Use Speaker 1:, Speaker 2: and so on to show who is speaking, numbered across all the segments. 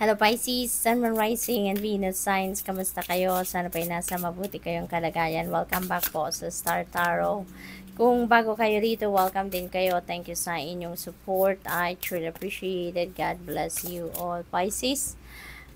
Speaker 1: Hello Pisces, Sun, Moon, Rising, and Venus signs. Kamusta kayo? Sana pa'y nasa mabuti kayong kalagayan. Welcome back po sa Star Tarot. Kung bago kayo dito, welcome din kayo. Thank you sa inyong support. I truly appreciate it. God bless you all. Pisces,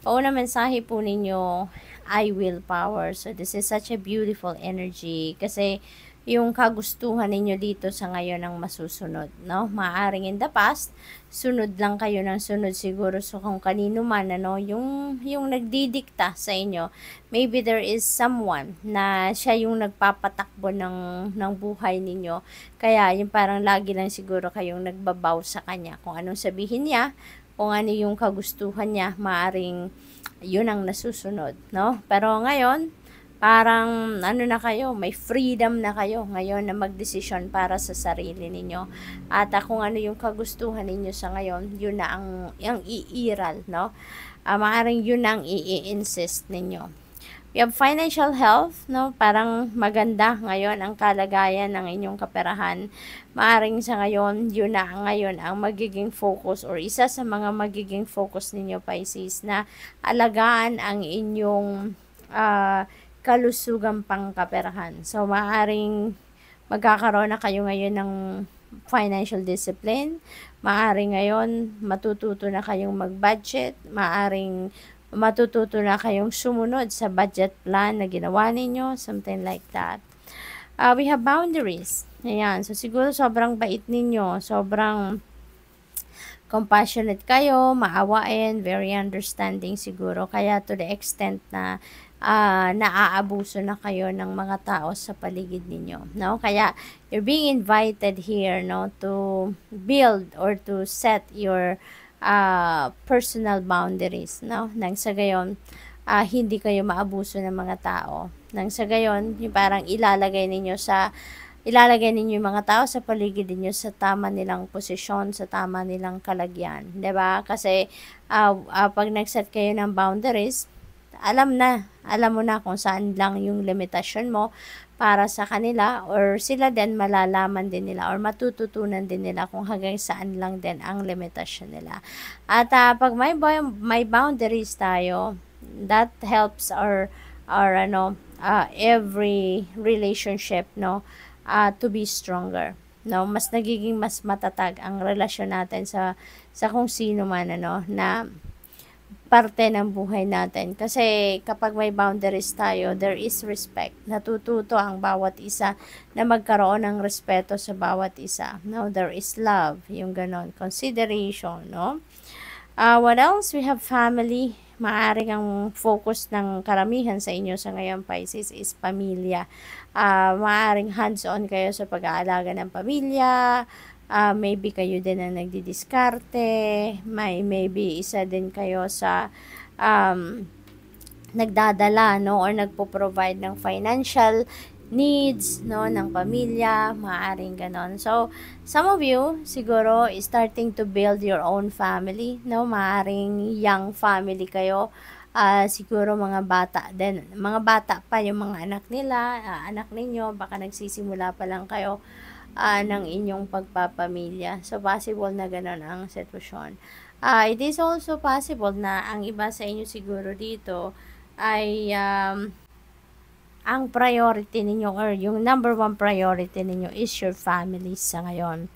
Speaker 1: pauna mensahe po ninyo, I will power. So this is such a beautiful energy kasi yung kagustuhan ninyo dito sa ngayon ang masusunod, no? Maaring in the past, sunod lang kayo ng sunod siguro so kung kanino man, ano, yung, yung nagdidikta sa inyo, maybe there is someone na siya yung nagpapatakbo ng, ng buhay ninyo, kaya yung parang lagi lang siguro kayong nagbabaw sa kanya, kung anong sabihin niya, kung ano yung kagustuhan niya, maaring yun ang nasusunod, no? Pero ngayon, parang ano na kayo, may freedom na kayo ngayon na magdesisyon para sa sarili ninyo. At kung ano yung kagustuhan ninyo sa ngayon, yun na ang, ang iiral, no? Uh, maaring yun ang i-insist ninyo. We have financial health, no? Parang maganda ngayon ang kalagayan ng inyong kaperahan. Maaring sa ngayon, yun na ngayon ang magiging focus or isa sa mga magiging focus ninyo, Pisces, na alagaan ang inyong uh, kalusugang pangkaperahan. So, maaring magkakaroon na kayo ngayon ng financial discipline. Maaring ngayon, matututo na kayong mag-budget. Maaring matututo na kayong sumunod sa budget plan na ginawa ninyo, something like that. Uh, we have boundaries. Ayan. So, siguro sobrang bait ninyo, sobrang compassionate kayo, maawain, very understanding siguro. Kaya to the extent na uh, naaabuso na kayo ng mga tao sa paligid ninyo, no? Kaya you're being invited here, no, to build or to set your uh, personal boundaries, no? Nang sa gayon, uh, hindi kayo maabuso ng mga tao. Nang sa gayon, yung parang ilalagay ninyo sa ilalagay ninyo yung mga tao sa paligid ninyo sa tama nilang posisyon, sa tama nilang kalagyan. ba diba? Kasi uh, uh, pag nag-set kayo ng boundaries, alam na, alam mo na kung saan lang yung limitasyon mo para sa kanila or sila din malalaman din nila or matututunan din nila kung hanggang saan lang din ang limitasyon nila. At uh, pag may, may boundaries tayo, that helps our, our ano, uh, every relationship, no? uh, to be stronger no mas nagiging mas matatag ang relasyon natin sa sa kung sino man ano na parte ng buhay natin kasi kapag may boundaries tayo there is respect natututo ang bawat isa na magkaroon ng respeto sa bawat isa no there is love yung ganon consideration no uh, what else we have family maaaring ang focus ng karamihan sa inyo sa ngayon Pisces is pamilya. Uh, ah, maaaring hands-on kayo sa pag-aalaga ng pamilya, uh, maybe kayo din ang nagdidiskarte, may, maybe isa din kayo sa um, nagdadala no or nagpo-provide ng financial needs no ng pamilya, maaring ganon. So, some of you siguro starting to build your own family, no? Maaring young family kayo. Uh, siguro mga bata din. Mga bata pa yung mga anak nila, uh, anak ninyo, baka nagsisimula pa lang kayo uh, ng inyong pagpapamilya. So, possible na ganun ang sitwasyon. Uh, it is also possible na ang iba sa inyo siguro dito ay um, ang priority ninyo or yung number one priority ninyo is your family sa ngayon.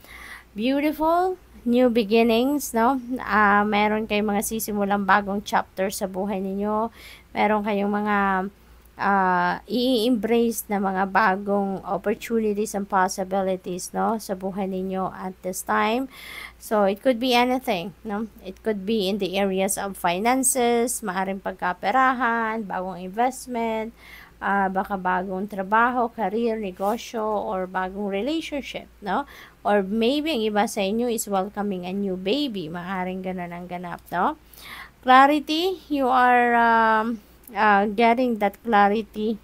Speaker 1: Beautiful new beginnings, no? Uh, meron kayong mga sisimulang bagong chapter sa buhay ninyo. Meron kayong mga uh, i-embrace na mga bagong opportunities and possibilities, no? Sa buhay ninyo at this time. So, it could be anything, no? It could be in the areas of finances, maaring pagkaperahan, bagong investment, uh, baka bagong trabaho, career, negosyo, or bagong relationship, no? Or maybe ang iba sa inyo is welcoming a new baby. Maaring ganun ang ganap, no? Clarity, you are um, uh, getting that clarity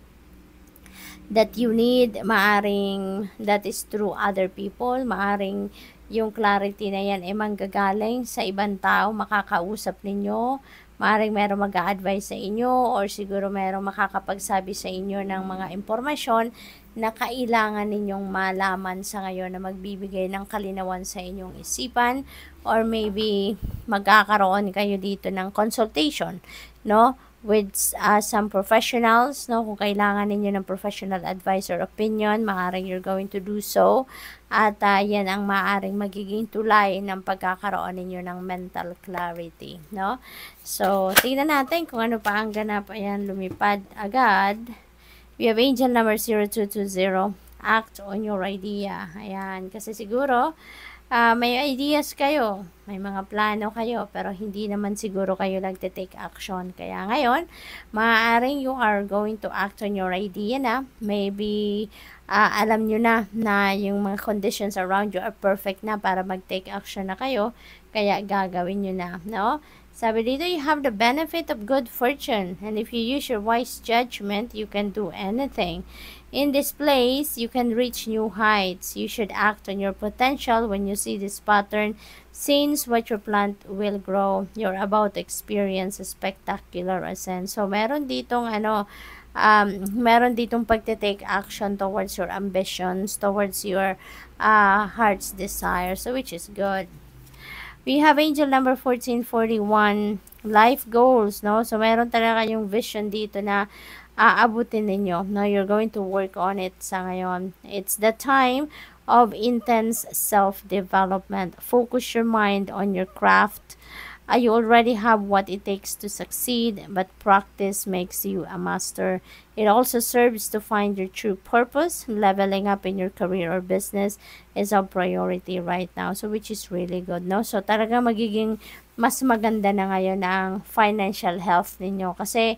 Speaker 1: that you need. Maaring that is through other people. Maaring yung clarity na yan ay manggagaling sa ibang tao, makakausap ninyo, Maaring merong mag advise sa inyo or siguro merong makakapagsabi sa inyo ng mga impormasyon na kailangan ninyong malaman sa ngayon na magbibigay ng kalinawan sa inyong isipan or maybe magkakaroon kayo dito ng consultation, no? with uh, some professionals, no? Kung kailangan ninyo ng professional advice or opinion, maaaring you're going to do so. At uh, yan ang maaring magiging tulay ng pagkakaroon ninyo ng mental clarity, no? So, tingnan natin kung ano pa ang ganap. Ayan, lumipad agad. We have angel number 0220. Act on your idea. Ayan, kasi siguro, uh, may ideas kayo, may mga plano kayo, pero hindi naman siguro kayo nagte-take action. Kaya ngayon, maaaring you are going to act on your idea na. Maybe uh, alam nyo na na yung mga conditions around you are perfect na para mag-take action na kayo. Kaya gagawin nyo na. No? Sabi dito, you have the benefit of good fortune, and if you use your wise judgment, you can do anything. In this place, you can reach new heights. You should act on your potential when you see this pattern, since what you plant will grow. You're about to experience a spectacular ascent. So, meron ditong ano, um, meron ditong pagte-take action towards your ambitions, towards your uh, heart's desire, so which is good. We have angel number 1441, life goals, no? So, meron talaga yung vision dito na aabutin ninyo, Now, You're going to work on it sa ngayon. It's the time of intense self-development. Focus your mind on your craft, I already have what it takes to succeed, but practice makes you a master. It also serves to find your true purpose. Leveling up in your career or business is a priority right now. So, which is really good, no? So, talaga magiging mas maganda na ngayon ang financial health ninyo. Kasi,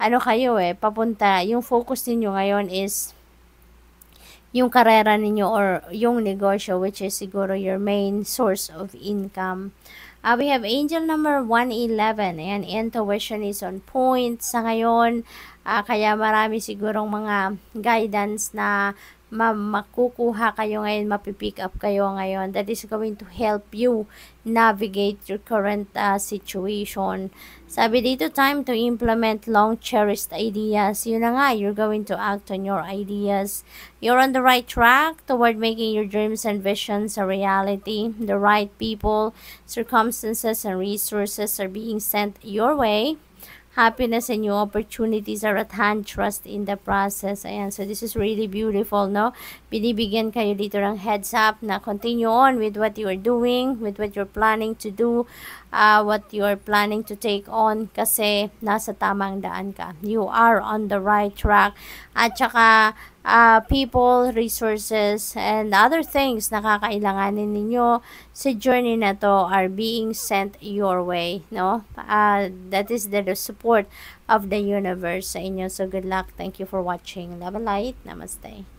Speaker 1: ano kayo eh, papunta, yung focus ninyo ngayon is yung karera ninyo or yung negosyo which is siguro your main source of income. Uh, we have angel number 111. Ayan, intuition is on point sa ngayon. Uh, kaya marami sigurong mga guidance na ma makukuha kayo ngayon, mapipick up kayo ngayon. That is going to help you navigate your current uh, situation. Sabi dito, time to implement long-cherished ideas. Yun na nga, you're going to act on your ideas. You're on the right track toward making your dreams and visions a reality. The right people, circumstances, and resources are being sent your way happiness and new opportunities are at hand. Trust in the process. Ayan. So, this is really beautiful, no? Binibigyan kayo dito ng heads up na continue on with what you are doing, with what you're planning to do uh, what you are planning to take on kasi nasa tamang daan ka. You are on the right track. At saka uh, people, resources, and other things na kakailanganin ninyo sa journey na to are being sent your way. No? Uh, that is the, the support of the universe sa inyo. So good luck. Thank you for watching. Love and light. Namaste.